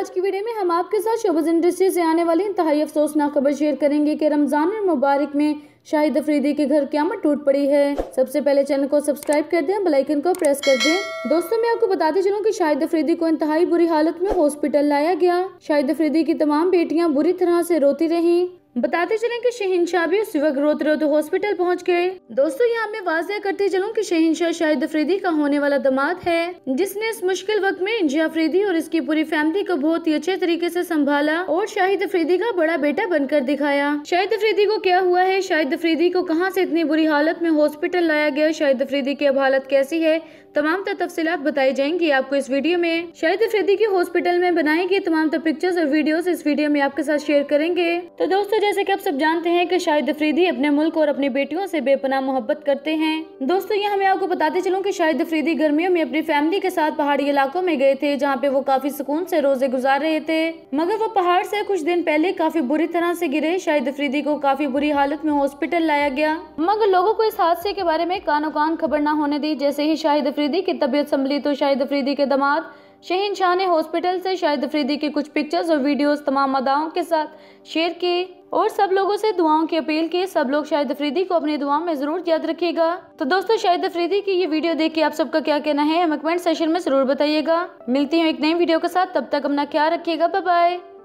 आज की वीडियो में हम आपके साथ शोबज इंडस्ट्री से आने वाली इंतहाई अफसोसनाक खबर शेयर करेंगे कि रमज़ान मुबारक में शाहिद अफरीदी के घर क्या टूट पड़ी है सबसे पहले चैनल को सब्सक्राइब कर दें बेल आइकन को प्रेस कर दें दोस्तों मैं आपको बताते चलूं कि शाहिद अफरीदी को इंतहाई बुरी हालत में हॉस्पिटल लाया गया शाहिद अफरीदी की तमाम बेटियां बुरी तरह से रोती रहीं बताते चलें कि शहनशाह भी उस वक्त रोते रोते हॉस्पिटल पहुंच गए दोस्तों यहाँ मैं वाजह करते चलूं कि शहनशाह शाहिद अफरीदी का होने वाला दामाद है जिसने इस मुश्किल वक्त में इंजिया अफरीदी और इसकी पूरी फैमिली को बहुत ही अच्छे तरीके से संभाला और शाहिद अफरीदी का बड़ा बेटा बनकर दिखाया शाहिद अफरीदी को क्या हुआ है शाहिद अफरीदी को कहाँ से इतनी बुरी हालत में हॉस्पिटल लाया गया शाहिद अफरीदी की अब हालत कैसी है तमाम तफसी बताई जाएंगी आपको इस वीडियो में शाहिद अफरीदी के हॉस्पिटल में बनाए गए तमाम पिक्चर्स और वीडियो इस वीडियो में आपके साथ शेयर करेंगे तो दोस्तों जैसे कि आप सब जानते हैं कि शाहिद अफरीदी अपने मुल्क और अपनी बेटियों से बेपनाह मोहब्बत करते हैं दोस्तों यहाँ मैं आपको बताते चलूँ कि शाहिद अफरीदी गर्मियों में अपनी फैमिली के साथ पहाड़ी इलाकों में गए थे जहाँ पे वो काफी सुकून से रोजे गुजार रहे थे मगर वो पहाड़ से कुछ दिन पहले काफी बुरी तरह से गिरे शाहिद अफरीदी को काफी बुरी हालत में हॉस्पिटल लाया गया मगर लोगो को इस हादसे के बारे में कानो कान खबर न होने दी जैसे ही शाहिद अफरीदी की तबीयत संभली तो शाहिद अफरीदी के दमाद शहीन शाह ने हॉस्पिटल से शाहिद अफरीदी के कुछ पिक्चर्स और वीडियोस तमाम अदाओं के साथ शेयर की और सब लोगों से दुआओं की अपील की सब लोग शाहिद अफरीदी को अपनी दुआओं में जरूर याद रखिएगा तो दोस्तों शाहिद अफरीदी की ये वीडियो देख के आप सबका क्या कहना है हमें कमेंट सेशन में जरूर बताइएगा मिलती हूँ एक नई वीडियो के साथ तब तक अपना ख्याल रखिएगा बाय